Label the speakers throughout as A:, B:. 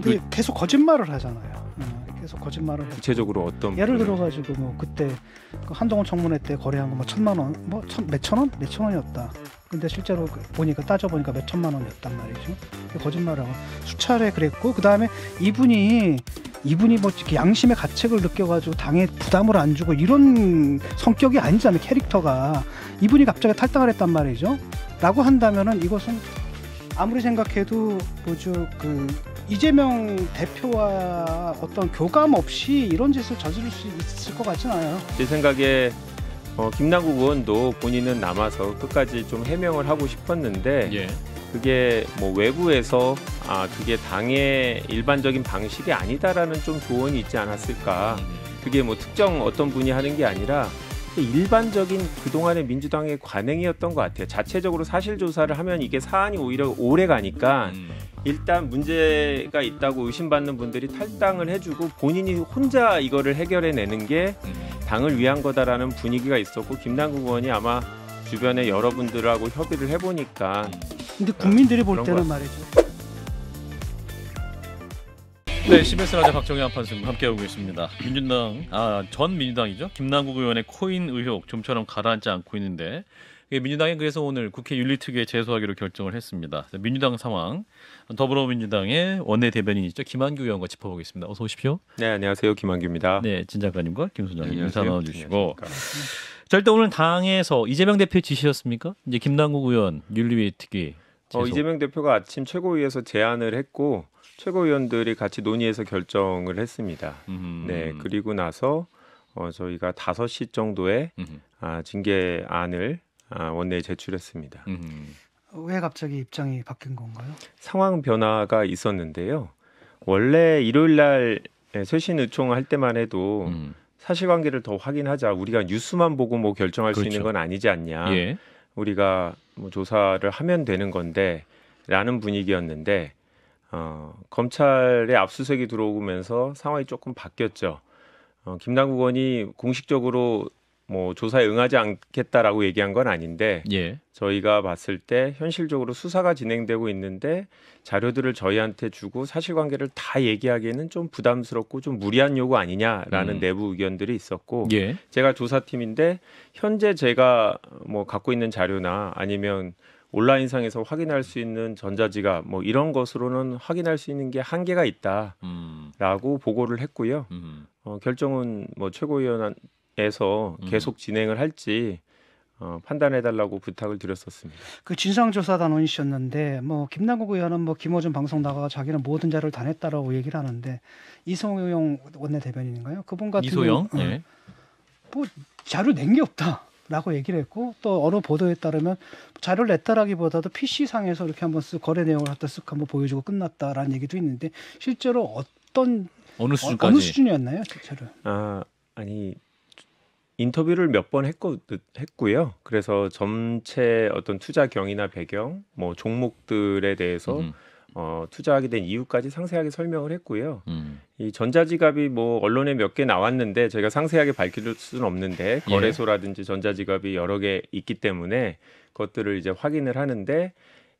A: 근데 그, 계속 거짓말을 하잖아요. 음, 계속 거짓말을
B: 구체적으로 어떤 예를 들어
A: 가지고 뭐 그때 그 한동훈 청문회 때 거래한 거뭐 천만 원, 뭐 천, 몇천 원, 몇 천 원이었다. 근데 실제로 그 보니까 따져 보니까 몇 천만 원이었단 말이죠. 거짓말하고 수차례 그랬고 그 다음에 이분이 이분이 뭐 양심의 가책을 느껴가지고 당에 부담을 안 주고 이런 성격이 아니잖아요 캐릭터가 이분이 갑자기 탈당을 했단 말이죠. 라고 한다면은 이것은 아무리 생각해도 뭐죠 그 이재명 대표와 어떤 교감 없이 이런 짓을 저지를 수 있을 것 같진 않아요.
B: 제 생각에 어, 김남국 의원도 본인은 남아서 끝까지 좀 해명을 하고 싶었는데 예. 그게 뭐 외부에서 아 그게 당의 일반적인 방식이 아니다라는 좀 조언이 있지 않았을까. 음. 그게 뭐 특정 어떤 분이 하는 게 아니라 일반적인 그동안의 민주당의 관행이었던 것 같아요. 자체적으로 사실 조사를 하면 이게 사안이 오히려 오래 가니까 음. 일단 문제가 있다고 의심받는 분들이 탈당을 해주고 본인이 혼자 이거를 해결해내는 게 당을 위한 거다라는 분위기가 있었고 김남국 의원이 아마 주변에 여러분들하고 협의를 해보니까
A: 근데 국민들이 볼 때는 말이죠.
C: 네, CBS 라디오 박정희 한판승 함께하고 계십니다. 민주당, 아, 전 민주당이죠. 김남국 의원의 코인 의혹 좀처럼 가라앉지 않고 있는데 예, 민주당이 그래서 오늘 국회 윤리특위에 제소하기로 결정을 했습니다. 네, 민주당 상황 더불어민주당의 원내 대변인이죠 김한규 의원과 짚어보겠습니다. 어서 오십시오. 네 안녕하세요 김한규입니다. 네진 작가님과 김 소장님 네, 인사 나눠주시고. 절대 오늘 당에서 이재명 대표 지시였습니까? 이제 김남국 의원 윤리위 특위. 어, 이재명
B: 대표가 아침 최고위에서 제안을 했고 최고위원들이 같이 논의해서 결정을 했습니다. 음. 네, 그리고 나서 어, 저희가 다섯 시 정도에 아, 징계안을 아, 원내에 제출했습니다. 음.
A: 왜 갑자기 입장이 바뀐 건가요?
B: 상황 변화가 있었는데요. 원래 일요일 날 쇄신 의총할 때만 해도 음. 사실관계를 더 확인하자. 우리가 뉴스만 보고 뭐 결정할 그렇죠. 수 있는 그렇죠. 건 아니지 않냐. 예. 우리가 뭐 조사를 하면 되는 건데라는 분위기였는데 어, 검찰의 압수수색이 들어오면서 상황이 조금 바뀌었죠. 어, 김남국 의원이 공식적으로 뭐 조사에 응하지 않겠다라고 얘기한 건 아닌데 예. 저희가 봤을 때 현실적으로 수사가 진행되고 있는데 자료들을 저희한테 주고 사실관계를 다 얘기하기에는 좀 부담스럽고 좀 무리한 요구 아니냐라는 음. 내부 의견들이 있었고 예. 제가 조사팀인데 현재 제가 뭐 갖고 있는 자료나 아니면 온라인상에서 확인할 수 있는 전자지갑 뭐 이런 것으로는 확인할 수 있는 게 한계가 있다라고 음. 보고를 했고요. 음. 어, 결정은 뭐 최고위원 한 에서 음. 계속 진행을 할지 어, 판단해 달라고 부탁을 드렸었습니다.
A: 그 진상조사 단원이셨는데 뭐 김남국 의원은 뭐 김호준 방송 나가 자기는 모든 자료를 다 냈다라고 얘기를 하는데 이소영 원내대변인인가요? 그분 같은 이소영 네. 어, 네. 뭐 자료 낸 게 없다라고 얘기를 했고 또 어느 보도에 따르면 자료를 냈다라기보다도 PC 상에서 이렇게 한번 쓱 거래 내용을 갖다 쓱 한번 보여주고 끝났다라는 얘기도 있는데 실제로 어떤 어느 수준까지 어, 어느 수준이었나요, 자료?
B: 아 아니 인터뷰를 몇 번 했고요. 그래서 전체 어떤 투자 경위나 배경, 뭐 종목들에 대해서 음. 어, 투자하게 된 이유까지 상세하게 설명을 했고요. 음. 이 전자지갑이 뭐 언론에 몇 개 나왔는데 제가 상세하게 밝힐 수는 없는데 예. 거래소라든지 전자지갑이 여러 개 있기 때문에 그것들을 이제 확인을 하는데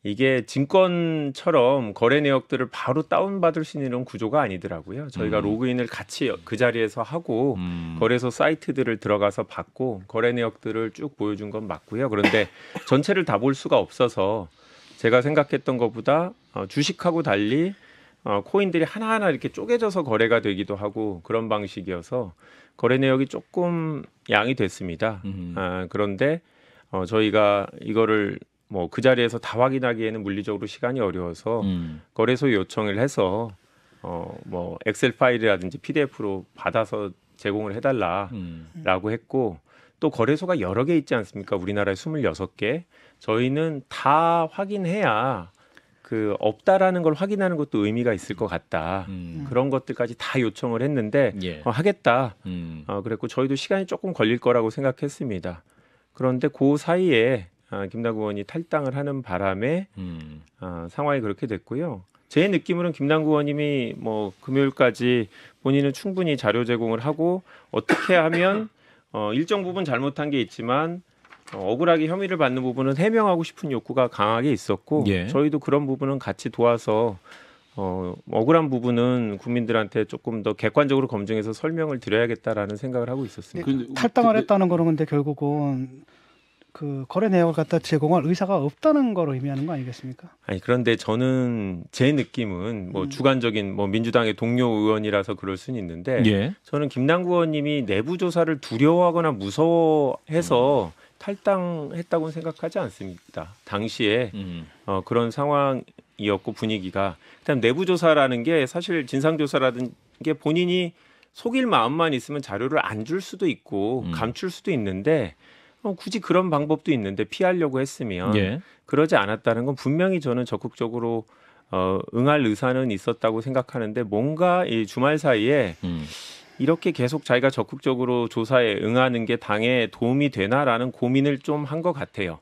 B: 이게 증권처럼 거래 내역들을 바로 다운받을 수 있는 구조가 아니더라고요. 저희가 음. 로그인을 같이 그 자리에서 하고 음. 거래소 사이트들을 들어가서 받고 거래 내역들을 쭉 보여준 건 맞고요. 그런데 전체를 다 볼 수가 없어서 제가 생각했던 것보다 어, 주식하고 달리 어, 코인들이 하나하나 이렇게 쪼개져서 거래가 되기도 하고 그런 방식이어서 거래 내역이 조금 양이 됐습니다. 음. 아, 그런데 어, 저희가 이거를 뭐그 자리에서 다 확인하기에는 물리적으로 시간이 어려워서 음. 거래소 요청을 해서 어 뭐 엑셀 파일이라든지 PDF로 받아서 제공을 해달라라고 음. 했고 또 거래소가 여러 개 있지 않습니까? 우리나라에 스물여섯 개 저희는 다 확인해야 그 없다라는 걸 확인하는 것도 의미가 있을 것 같다. 음. 그런 것들까지 다 요청을 했는데 예. 어, 하겠다. 음. 어, 그랬고 저희도 시간이 조금 걸릴 거라고 생각했습니다. 그런데 그 사이에 아, 김남국 의원이 탈당을 하는 바람에 음. 아, 상황이 그렇게 됐고요. 제 느낌으로는 김남국 의원님이 뭐 금요일까지 본인은 충분히 자료 제공을 하고 어떻게 하면 어, 일정 부분 잘못한 게 있지만 어, 억울하게 혐의를 받는 부분은 해명하고 싶은 욕구가 강하게 있었고 예. 저희도 그런 부분은 같이 도와서 어, 억울한 부분은 국민들한테 조금 더 객관적으로 검증해서 설명을 드려야겠다라는 생각을 하고 있었습니다.
A: 탈당을 했다는 거는 근데 결국은 그 거래 내용을 갖다 제공할 의사가 없다는 걸 의미하는 거 아니겠습니까?
B: 아니 그런데 저는 제 느낌은 뭐 음. 주관적인 뭐 민주당의 동료 의원이라서 그럴 수는 있는데 예. 저는 김남구 의원님이 내부 조사를 두려워하거나 무서워해서 음. 탈당했다고는 생각하지 않습니다. 당시에 음. 어, 그런 상황이었고 분위기가 그다음 내부 조사라는 게 사실 진상 조사라든게 본인이 속일 마음만 있으면 자료를 안 줄 수도 있고 음. 감출 수도 있는데 어, 굳이 그런 방법도 있는데 피하려고 했으면 예. 그러지 않았다는 건 분명히 저는 적극적으로 어, 응할 의사는 있었다고 생각하는데 뭔가 이 주말 사이에 음. 이렇게 계속 자기가 적극적으로 조사에 응하는 게 당에 도움이 되나라는 고민을 좀 한 것 같아요.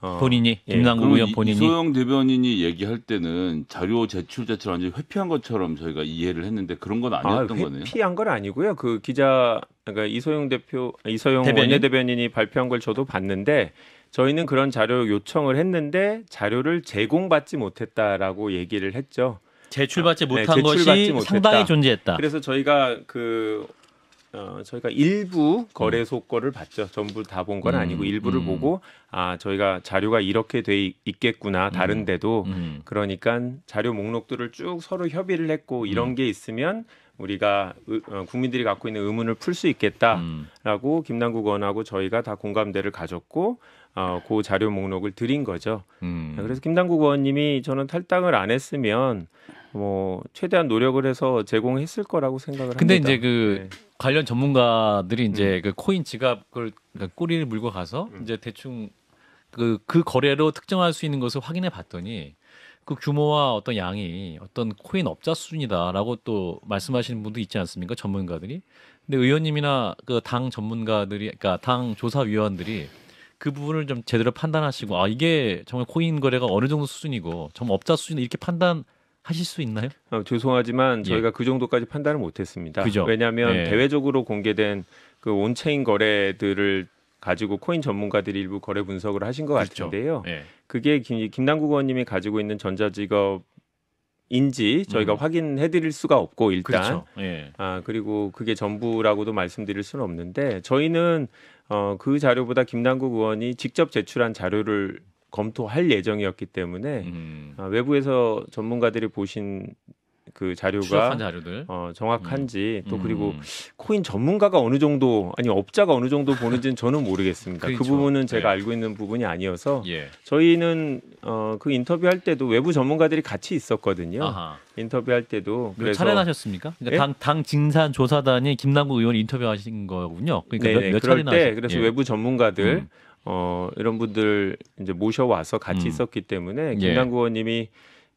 B: 어. 본인이 예. 김남국 예. 의원 본인이 이소영 대변인이 얘기할 때는 자료 제출 자체를 완전히 회피한 것처럼 저희가 이해를 했는데 그런 건 아니었던 아, 거네요. 회피한 건 아니고요. 그 기자 그러니까 이소영 대표 이소영 대변인? 원내대변인이 발표한 걸 저도 봤는데 저희는 그런 자료 요청을 했는데 자료를 제공받지 못했다라고 얘기를 했죠. 제출받지 네, 못한 네, 제출받지 것이 못했다. 상당히 존재했다. 그래서 저희가 그 어, 저희가 일부 거래소 음. 거를 봤죠. 전부 다 본건 음, 아니고 일부를 음. 보고 아 저희가 자료가 이렇게 돼 있겠구나 다른데도 그러니까 자료 목록들을 쭉 서로 협의를 했고 이런 게 있으면 우리가 어, 국민들이 갖고 있는 의문을 풀 수 있겠다라고 음. 김남국 의원하고 저희가 다 공감대를 가졌고 어, 그 자료 목록을 드린 거죠. 음. 그래서 김남국 의원님이 저는 탈당을 안 했으면 뭐 최대한 노력을 해서 제공했을 거라고 생각을 근데 합니다. 근데 이제 그 네. 관련 전문가들이 이제 음.
C: 그 코인 지갑을 그러니까 꼬리를 물고 가서 음. 이제 대충 그, 그 거래로 특정할 수 있는 것을 확인해 봤더니 그 규모와 어떤 양이 어떤 코인 업자 수준이다라고 또 말씀하시는 분도 있지 않습니까? 전문가들이. 근데 의원님이나 그 당 전문가들이 그러니까 당 조사위원들이 그 부분을 좀 제대로 판단하시고 아 이게 정말 코인 거래가 어느 정도 수준이고 정말 업자 수준 이렇게 판단 하실 수 있나요? 어,
B: 죄송하지만 예. 저희가 예. 그 정도까지 판단을 못했습니다. 왜냐하면 네. 대외적으로 공개된 그 온체인 거래들을 가지고 코인 전문가들이 일부 거래 분석을 하신 것 그렇죠. 같은데요. 네. 그게 김, 김남국 의원님이 가지고 있는 전자직업 인지 저희가 음. 확인해 드릴 수가 없고 일단 그렇죠. 예. 아 그리고 그게 전부라고도 말씀드릴 수는 없는데 저희는 어, 그 자료보다 김남국 의원이 직접 제출한 자료를 검토할 예정이었기 때문에 음. 어, 외부에서 전문가들이 보신 그 자료가 어, 정확한지 음. 또 그리고 음. 코인 전문가가 어느 정도 아니 업자가 어느 정도 보는지는 저는 모르겠습니다. 그 그렇죠. 그 부분은 제가 네. 알고 있는 부분이 아니어서 예. 저희는 어, 그 인터뷰할 때도 외부 전문가들이 같이 있었거든요. 아하. 인터뷰할 때도
A: 몇 차례 나셨습니까? 그러니까
C: 예? 당, 당 증산 조사단이 김남국 의원 인터뷰하신 거군요. 그러니까 네네, 몇, 몇 차례 나셨 그래서 예. 외부
B: 전문가들 음. 어, 이런 분들 이제 모셔와서 같이 음. 있었기 때문에 예. 김남구 예. 의원님이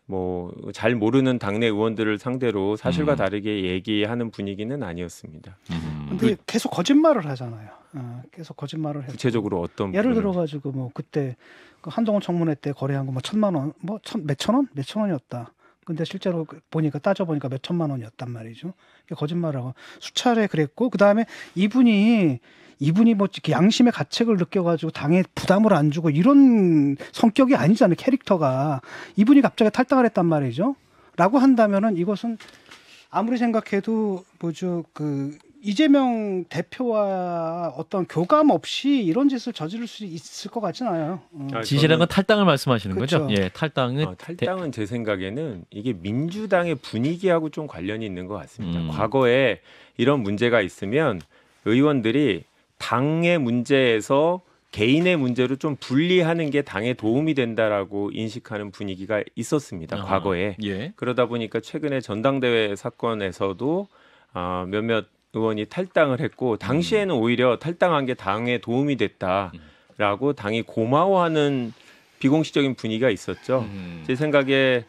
B: 뭐 잘 모르는 당내 의원들을 상대로 사실과 음. 다르게 얘기하는 분위기는 아니었습니다.
A: 음. 근데 계속 거짓말을 하잖아요. 어, 계속 거짓말을 해요. 구체적으로 어떤 예를 들어 가지고 뭐 그때 그 한동훈 청문회 때 거래한 거뭐 천만 원, 뭐천 몇천 원, 몇 천 원이었다. 근데 실제로 그 보니까 따져 보니까 몇 천만 원이었단 말이죠. 거짓말하고 수차례 그랬고 그 다음에 이분이 이분이 뭐 양심의 가책을 느껴가지고 당에 부담을 안 주고 이런 성격이 아니잖아요. 캐릭터가 이분이 갑자기 탈당을 했단 말이죠. 라고 한다면은 이것은 아무리 생각해도 뭐죠 그 이재명 대표와 어떤 교감 없이 이런 짓을 저지를 수 있을 것 같지는 않아요. 어. 아, 지시라건
B: 탈당을 말씀하시는 그렇 거죠? 예, 탈당은 어, 탈당은 제 생각에는 이게 민주당의 분위기하고 좀 관련이 있는 것 같습니다. 음. 과거에 이런 문제가 있으면 의원들이 당의 문제에서 개인의 문제로 좀 분리하는 게 당에 도움이 된다라고 인식하는 분위기가 있었습니다. 아 과거에. 예. 그러다 보니까 최근에 전당대회 사건에서도 어, 몇몇 의원이 탈당을 했고 음. 당시에는 음. 오히려 탈당한 게 당에 도움이 됐다라고 음. 당이 고마워하는 비공식적인 분위기가 있었죠. 음. 제 생각에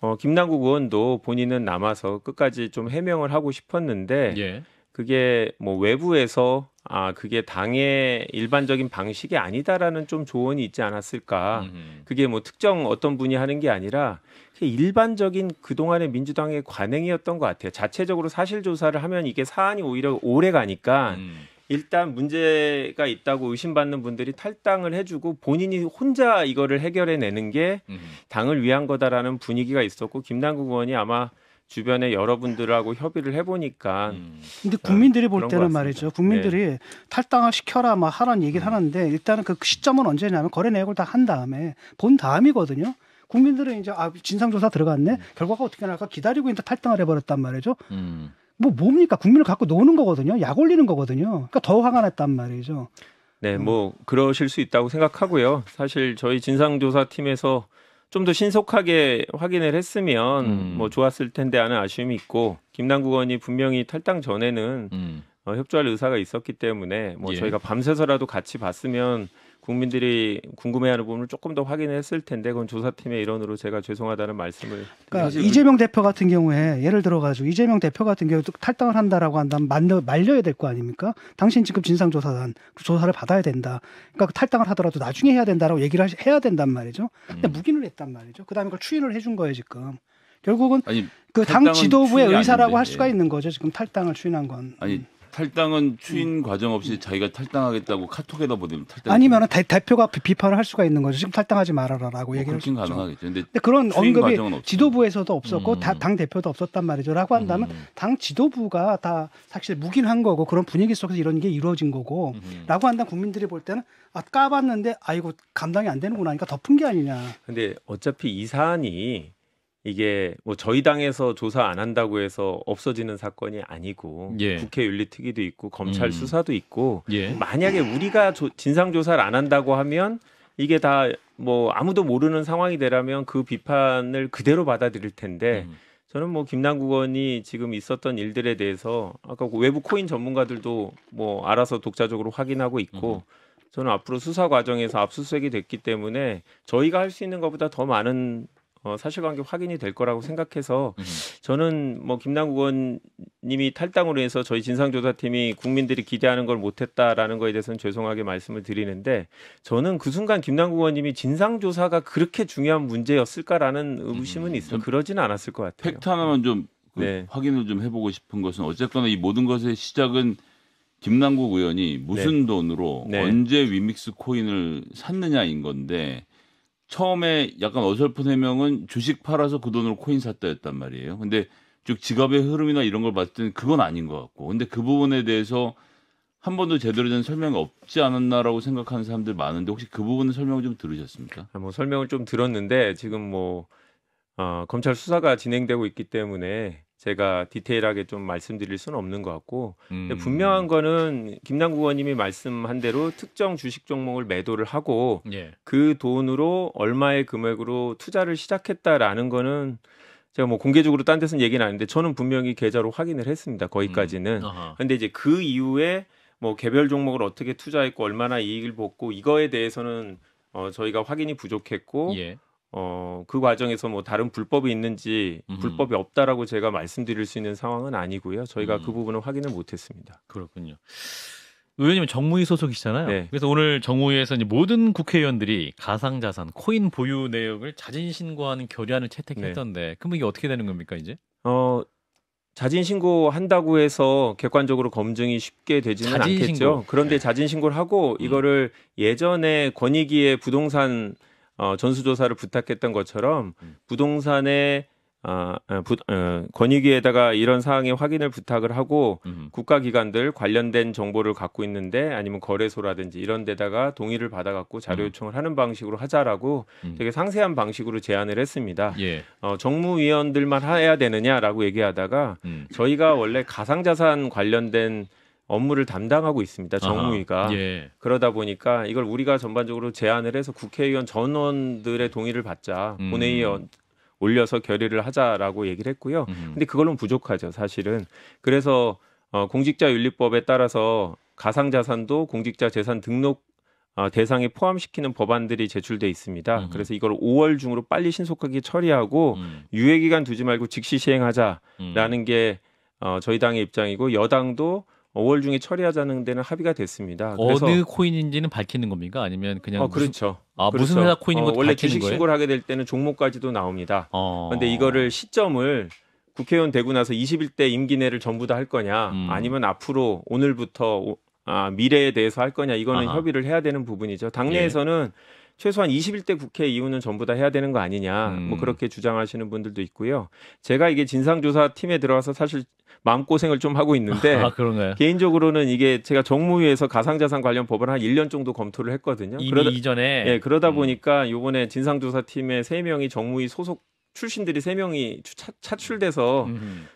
B: 어, 김남국 의원도 본인은 남아서 끝까지 좀 해명을 하고 싶었는데 예. 그게 뭐 외부에서 아 그게 당의 일반적인 방식이 아니다라는 좀 조언이 있지 않았을까 그게 뭐 특정 어떤 분이 하는 게 아니라 일반적인 그동안의 민주당의 관행이었던 것 같아요 자체적으로 사실 조사를 하면 이게 사안이 오히려 오래 가니까 음. 일단 문제가 있다고 의심받는 분들이 탈당을 해주고 본인이 혼자 이거를 해결해내는 게 당을 위한 거다라는 분위기가 있었고 김남국 의원이 아마 주변의 여러분들하고 협의를 해보니까. 음.
A: 근데 네, 국민들이 볼 때는 말이죠. 국민들이 네. 탈당을 시켜라 막 하라는 얘기를 음. 하는데 일단은 그 시점은 언제냐면 거래 내역을 다 한 다음에 본 다음이거든요. 국민들은 이제 아 진상조사 들어갔네 음. 결과가 어떻게 나올까 기다리고 있는데 탈당을 해버렸단 말이죠. 음. 뭐 뭡니까 국민을 갖고 노는 거거든요. 약 올리는 거거든요. 그러니까 더 화가 났단 말이죠.
B: 네, 음. 뭐 그러실 수 있다고 생각하고요. 사실 저희 진상조사팀에서 좀더 신속하게 확인을 했으면 음. 뭐 좋았을 텐데 하는 아쉬움이 있고 김남국 의원이 분명히 탈당 전에는 음. 어, 협조할 의사가 있었기 때문에 뭐 예. 저희가 밤새서라도 같이 봤으면 국민들이 궁금해하는 부분을 조금 더 확인했을 텐데 그건 조사팀의 일원으로 제가 죄송하다는 말씀을 그러니까
A: 이재명 대표 같은 경우에 예를 들어 가지고 이재명 대표 같은 경우도 탈당을 한다라고 한다면 말려, 말려야 될 거 아닙니까? 당신 지금 진상조사단 그 조사를 받아야 된다. 그러니까 그 탈당을 하더라도 나중에 해야 된다라고 얘기를 하 해야 된단 말이죠. 근데 음. 무기를 했단 말이죠. 그다음에 그걸 추인을 해준 거예요 지금. 결국은 그 당 지도부의 의사라고 할 수가 있는 거죠. 지금 탈당을 추인한 건.
B: 아니 음. 탈당은 음. 추인 과정 없이 음. 자기가 탈당하겠다고 카톡에다 보내면 탈당. 아니면
A: 대, 대표가 비판을 할 수가 있는 거죠. 지금 탈당하지 말아라라고 뭐 얘기를. 그렇 가능하겠죠. 근데, 근데 그런 언급이 지도부에서도 없었고 음. 다, 당 대표도 없었단 말이죠.라고 한다면 음. 당 지도부가 다 사실 무기한 거고 그런 분위기 속에서 이런 게 이루어진 음. 거고 라고 한다 면 국민들이 볼 때는 아 까봤는데 아이고 감당이 안 되는구나. 하니까 덮은 게 아니냐.
B: 근데 어차피 이 사안이 이게 뭐 저희 당에서 조사 안 한다고 해서 없어지는 사건이 아니고 예. 국회 윤리특위도 있고 검찰 음. 수사도 있고 예. 만약에 우리가 조, 진상 조사를 안 한다고 하면 이게 다 뭐 아무도 모르는 상황이 되라면 그 비판을 그대로 받아들일 텐데 음. 저는 뭐 김남국 의원이 지금 있었던 일들에 대해서 아까 그 외부 코인 전문가들도 뭐 알아서 독자적으로 확인하고 있고 음. 저는 앞으로 수사 과정에서 압수수색이 됐기 때문에 저희가 할 수 있는 것보다 더 많은 어, 사실관계 확인이 될 거라고 생각해서 저는 뭐 김남국 의원님이 탈당으로 해서 저희 진상조사팀이 국민들이 기대하는 걸 못했다라는 거에 대해서는 죄송하게 말씀을 드리는데 저는 그 순간 김남국 의원님이 진상조사가 그렇게 중요한 문제였을까라는 의심은 음. 있어요. 그러지는 않았을 것 같아요. 팩트 하나만 좀그 네. 확인을 좀 해보고 싶은 것은 어쨌거나 이 모든 것의 시작은 김남국 의원이 무슨 네. 돈으로 네. 언제 위믹스 코인을 샀느냐인 건데
C: 처음에 약간 어설픈 해명은 주식 팔아서 그 돈으로 코인 샀다였단 말이에요. 근데
B: 쭉지갑의 흐름이나 이런 걸 봤을 때는 그건 아닌 것 같고. 근데 그 부분에 대해서 한 번도 제대로 된 설명이 없지 않았나라고 생각하는 사람들 많은데 혹시 그 부분은 설명을 좀 들으셨습니까? 아, 뭐 설명을 좀 들었는데 지금 뭐 어, 검찰 수사가 진행되고 있기 때문에 제가 디테일하게 좀 말씀드릴 수는 없는 것 같고 음. 근데 분명한 음. 거는 김남국 의원님이 말씀한 대로 특정 주식 종목을 매도를 하고 예. 그 돈으로 얼마의 금액으로 투자를 시작했다라는 거는 제가 뭐 공개적으로 딴 데서는 얘기는 아닌데 저는 분명히 계좌로 확인을 했습니다. 거기까지는. 음. 근데 이제 그 이후에 뭐 개별 종목을 어떻게 투자했고 얼마나 이익을 봤고 이거에 대해서는 어 저희가 확인이 부족했고 예. 어, 그 과정에서 뭐 다른 불법이 있는지 음. 불법이 없다라고 제가 말씀드릴 수 있는 상황은 아니고요. 저희가 그 음. 그 부분은 확인을 못했습니다. 그렇군요. 의원님
C: 정무위 소속이시잖아요. 네.
B: 그래서 오늘 정무위에서 이제 모든 국회의원들이 가상자산 코인
C: 보유 내역을 자진 신고하는 결의안을 채택했던데, 네. 그럼 이게 어떻게 되는 겁니까 이제?
B: 어, 자진 신고 한다고 해서 객관적으로 검증이 쉽게 되지는 않겠죠. 그런데 네. 자진 신고를 하고 음. 이거를 예전에 권익위의 부동산 어, 전수조사를 부탁했던 것처럼 음. 부동산의 아, 아, 부, 어, 권익위에다가 이런 사항의 확인을 부탁을 하고 음. 국가기관들 관련된 정보를 갖고 있는데 아니면 거래소라든지 이런 데다가 동의를 받아갖고 자료 음. 요청을 하는 방식으로 하자라고 음. 되게 상세한 방식으로 제안을 했습니다. 예. 어, 정무위원들만 해야 되느냐라고 얘기하다가 음. 저희가 원래 가상자산 관련된 업무를 담당하고 있습니다. 정무위가. 아하, 예. 그러다 보니까 이걸 우리가 전반적으로 제안을 해서 국회의원 전원들의 동의를 받자 음. 본회의에 올려서 결의를 하자라고 얘기를 했고요. 음. 근데 그걸로는 부족하죠, 사실은. 그래서 어, 공직자윤리법에 따라서 가상자산도 공직자 재산 등록 어, 대상에 포함시키는 법안들이 제출돼 있습니다. 음. 그래서 이걸 5월 중으로 빨리 신속하게 처리하고 음. 유예기간 두지 말고 즉시 시행하자라는 음. 게 어, 저희 당의 입장이고 여당도 5월 어, 중에 처리하자는 데는 합의가 됐습니다. 어느
C: 코인인지는 밝히는 겁니까? 아니면 그냥 어, 그렇죠. 아, 무슨, 아, 그렇죠. 무슨 회사 코인인 어, 것도 어, 원래 주식 거예요? 신고를
B: 하게 될 때는 종목까지도 나옵니다. 어. 그런데 이거를 시점을 국회의원 되고 나서 21대 임기 내를 전부 다 할 거냐, 음. 아니면 앞으로 오늘부터 오, 아, 미래에 대해서 할 거냐 이거는 아하. 협의를 해야 되는 부분이죠. 당내에서는 예. 최소한 21대 국회 이후는 전부 다 해야 되는 거 아니냐 뭐 음. 뭐 그렇게 주장하시는 분들도 있고요. 제가 이게 진상조사 팀에 들어와서 사실 마음고생을 좀 하고 있는데 아, 개인적으로는 이게 제가 정무위에서 가상자산 관련 법을 한 1년 정도 검토를 했거든요. 그러다, 이전에 예, 그러다 음. 보니까 요번에 진상조사팀의 3명이 정무위 소속 출신들이 3명이 차, 차출돼서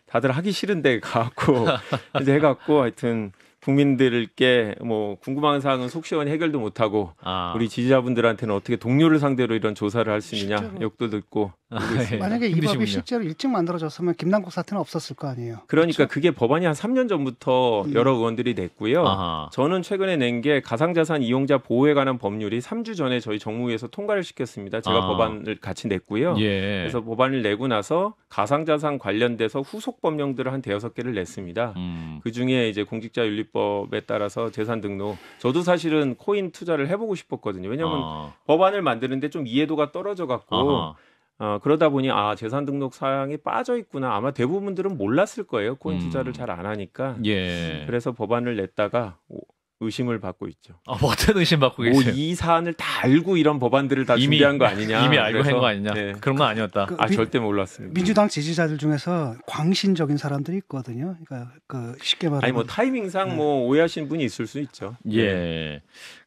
B: 다들 하기 싫은데 가고 이제 해갖고 하여튼 국민들께 뭐 궁금한 사항은 속 시원히 해결도 못하고 아. 우리 지지자분들한테는 어떻게 동료를 상대로 이런 조사를 할 수 있느냐 진짜 욕도 듣고 아, 만약에 이 법이 실제로
A: 일찍 만들어졌으면 김남국 사태는 없었을 거 아니에요.
B: 그러니까 그렇죠? 그게 법안이 한 3년 전부터 음. 여러 의원들이 냈고요. 아하. 저는 최근에 낸 게 가상자산 이용자 보호에 관한 법률이 3주 전에 저희 정무위에서 통과를 시켰습니다. 제가 아. 법안을 같이 냈고요. 예. 그래서 법안을 내고 나서 가상자산 관련돼서 후속 법령들을 한 대여섯 개를 냈습니다. 음. 그 중에 이제 공직자윤리법에 따라서 재산 등록. 저도 사실은 코인 투자를 해보고 싶었거든요. 왜냐하면 아. 법안을 만드는데 좀 이해도가 떨어져 갖고. 아하. 어, 그러다 보니 아 재산 등록 사항이 빠져 있구나 아마 대부분들은 몰랐을 거예요 코인 음. 투자를 음. 잘안 하니까 예. 그래서 법안을 냈다가 오, 의심을 받고 있죠. 아, 어떤 의심 받고 뭐 계세요? 오, 이 사안을 다 알고 이런 법안들을 다 이미, 준비한 거 아니냐? 이미 알고 한 거 아니냐? 네. 그런 건 아니었다. 그, 그, 아 미, 절대 몰랐습니다. 민주당
A: 지지자들 중에서 광신적인 사람들이 있거든요. 그러니까 그 쉽게 말하면 아니 뭐 타이밍상
B: 네. 뭐 오해하신 분이 있을 수 있죠.
C: 예. 네.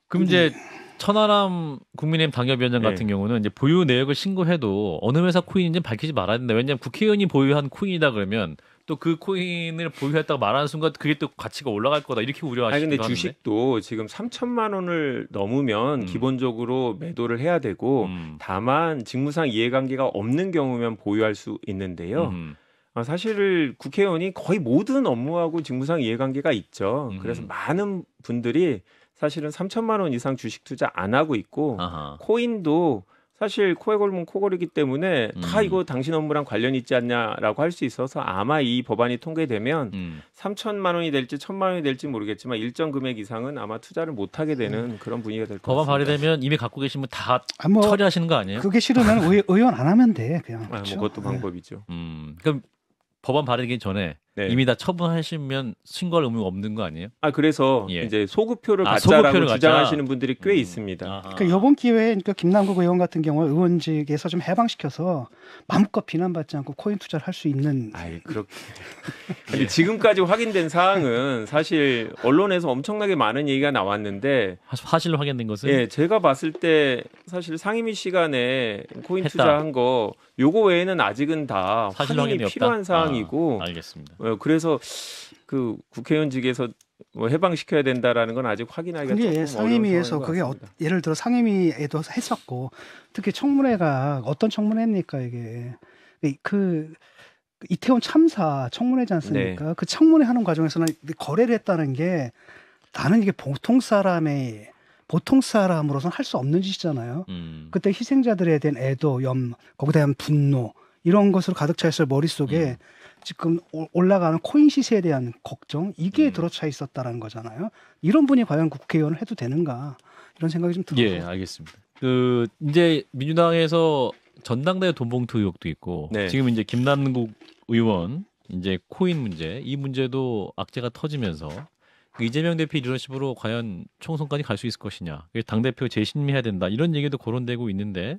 C: 그럼 이제 천하람 국민의힘 당협위원장 같은 네. 경우는 이제 보유 내역을 신고해도 어느 회사 코인인지 밝히지 말아야 된다. 왜냐하면 국회의원이 보유한 코인이다 그러면 또 그 코인을 보유했다고 말하는 순간 그게 또 가치가 올라갈 거다 이렇게 우려하시는 근데 주식도
B: 지금 3천만 원을 넘으면 음. 기본적으로 매도를 해야 되고 음. 다만 직무상 이해관계가 없는 경우면 보유할 수 있는데요. 음. 어, 사실 국회의원이 거의 모든 업무하고 직무상 이해관계가 있죠. 그래서 음. 많은 분들이 사실은 3천만 원 이상 주식 투자 안 하고 있고 아하. 코인도 사실 코에 걸면 코걸이기 때문에 음. 다 이거 당신 업무랑 관련 있지 않냐라고 할 수 있어서 아마 이 법안이 통과되면 음. 3천만 원이 될지 1천만 원이 될지 모르겠지만 일정 금액 이상은 아마 투자를 못 하게 되는 음. 그런 분위기가 될것 같습니다.
C: 법안 발의되면 이미 갖고 계신 분다 아, 뭐, 처리하시는 거 아니에요? 그게
A: 싫으면 의, 의원 안 하면 돼 그냥. 아, 뭐 그렇죠? 뭐
C: 그것도 네. 방법이죠. 음, 그럼 법안 발의되기 전에 네. 이미 다 처분하시면 신고할 의무 가 없는 거 아니에요? 아 그래서 예. 이제 소급표를 아, 받자라고 주장하시는
B: 분들이 꽤 음. 있습니다. 아하. 그 이번
A: 기회에 그러니까 김남국 의원 같은 경우 의원직에서 좀 해방시켜서 마음껏 비난받지 않고 코인 투자를 할 수 있는. 아
B: 그렇게. 예. 지금까지 확인된 사항은 사실 언론에서 엄청나게 많은 얘기가 나왔는데
C: 사실로 확인된 것은 예
B: 제가 봤을 때 사실 상임위 시간에 코인 했다. 투자한 거 요거 외에는 아직은 다 확인이 필요한 사항이고. 아, 알겠습니다. 예, 그래서 그 국회의원직에서 뭐 해방시켜야 된다라는 건 아직 확인하기가 근데 상임위에서 그게 어,
A: 예를 들어 상임위에도 했었고 특히 청문회가 어떤 청문회입니까 이게 그 이태원 참사 청문회지 않습니까? 네. 그 청문회 하는 과정에서는 거래를 했다는 게 나는 이게 보통 사람의 보통 사람으로서는 할 수 없는 짓이잖아요. 음. 그때 희생자들에 대한 애도, 염, 거기에 대한 분노 이런 것으로 가득 차 있을 머릿속에 음. 지금 올라가는 코인 시세에 대한 걱정 이게 음. 들어차 있었다라는 거잖아요. 이런 분이 과연 국회의원을 해도 되는가 이런 생각이 좀 들어요.
C: 예, 알겠습니다. 그 이제 민주당에서 전당대회 돈봉투 의혹도 있고 네. 지금 이제 김남국 의원 이제 코인 문제 이 문제도 악재가 터지면서 이재명 대표 리더십으로 과연
B: 총선까지 갈 수 있을 것이냐
C: 당 대표 재심해야 된다 이런 얘기도 거론되고 있는데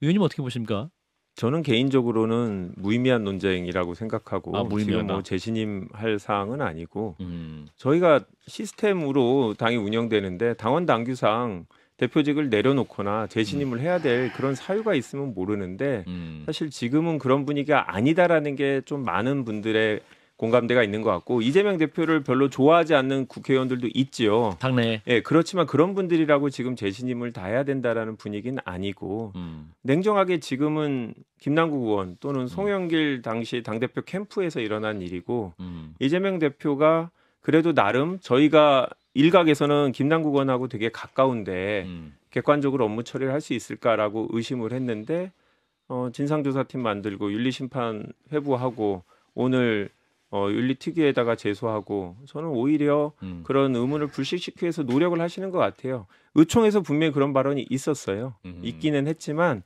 C: 의원님 어떻게 보십니까?
B: 저는 개인적으로는 무의미한 논쟁이라고 생각하고 아, 지금 뭐 재신임 할 사항은 아니고 음. 저희가 시스템으로 당이 운영되는데 당원 당규상 대표직을 내려놓거나 재신임을 해야 될 그런 사유가 있으면 모르는데 음. 사실 지금은 그런 분위기가 아니다라는 게 좀 많은 분들의 공감대가 있는 것 같고 이재명 대표를 별로 좋아하지 않는 국회의원들도 있지요. 당내. 예, 그렇지만 그런 분들이라고 지금 재신임을 다해야 된다라는 분위기는 아니고 음. 냉정하게 지금은 김남국 의원 또는 음. 송영길 음. 당시 당 대표 캠프에서 일어난 일이고 음. 이재명 대표가 그래도 나름 저희가 일각에서는 김남국 의원하고 되게 가까운데 음. 객관적으로 업무 처리를 할 수 있을까라고 의심을 했는데 어, 진상조사팀 만들고 윤리심판 회부하고 오늘 어, 윤리특위에다가 제소하고 저는 오히려 음. 그런 의문을 불식시키기 위해서 노력을 하시는 것 같아요. 의총에서 분명히 그런 발언이 있었어요. 음. 있기는 했지만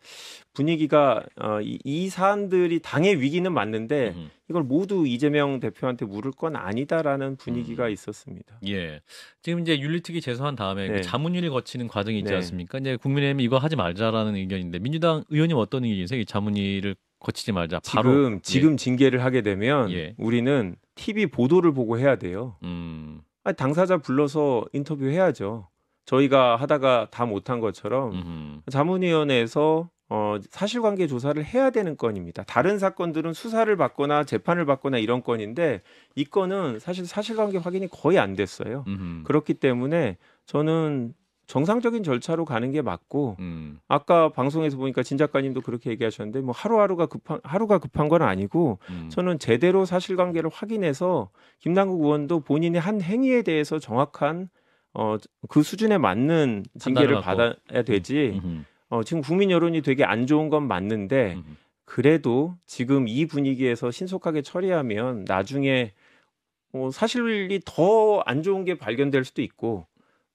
B: 분위기가 어, 이, 이, 사안들이 당의 위기는 맞는데 음. 이걸 모두 이재명 대표한테 물을 건 아니다라는 분위기가 음. 있었습니다.
C: 예, 지금 이제 윤리특위 제소한 다음에 그 네. 그 자문위를 거치는 과정이 있지 네. 않습니까? 이제 국민의힘 이거 하지 말자라는 의견인데 민주당 의원님 어떤 의견이세요? 이 자문위를 거치지 말자. 바로 예. 지금 지금
B: 예. 징계를 하게 되면 예. 우리는 TV 보도를 보고 해야 돼요. 음. 아니, 당사자 불러서 인터뷰 해야죠. 저희가 하다가 다 못한 것처럼 음흠. 자문위원회에서 어, 사실관계 조사를 해야 되는 건입니다. 다른 사건들은 수사를 받거나 재판을 받거나 이런 건인데 이 건은 사실 사실관계 확인이 거의 안 됐어요. 음흠. 그렇기 때문에 저는 정상적인 절차로 가는 게 맞고 음. 아까 방송에서 보니까 진 작가님도 그렇게 얘기하셨는데 뭐 하루하루가 급한 하루가 급한 건 아니고 음. 저는 제대로 사실관계를 확인해서 김남국 의원도 본인의 한 행위에 대해서 정확한 어그 수준에 맞는 징계를 받아야 되지 음, 음, 음. 어 지금 국민 여론이 되게 안 좋은 건 맞는데 음, 그래도 지금 이 분위기에서 신속하게 처리하면 나중에 어, 사실이 더 안 좋은 게 발견될 수도 있고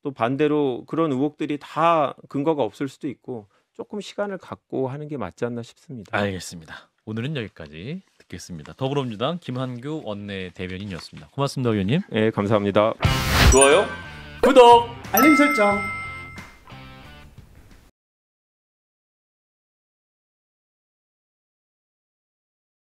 B: 또 반대로 그런 의혹들이 다 근거가 없을 수도 있고 조금 시간을 갖고 하는 게 맞지 않나 싶습니다.
C: 알겠습니다. 오늘은 여기까지 듣겠습니다. 더불어민주당 김한규 원내 대변인이었습니다.
B: 고맙습니다, 의원님. 예, 네, 감사합니다.
C: 좋아요, 구독,
A: 알림 설정.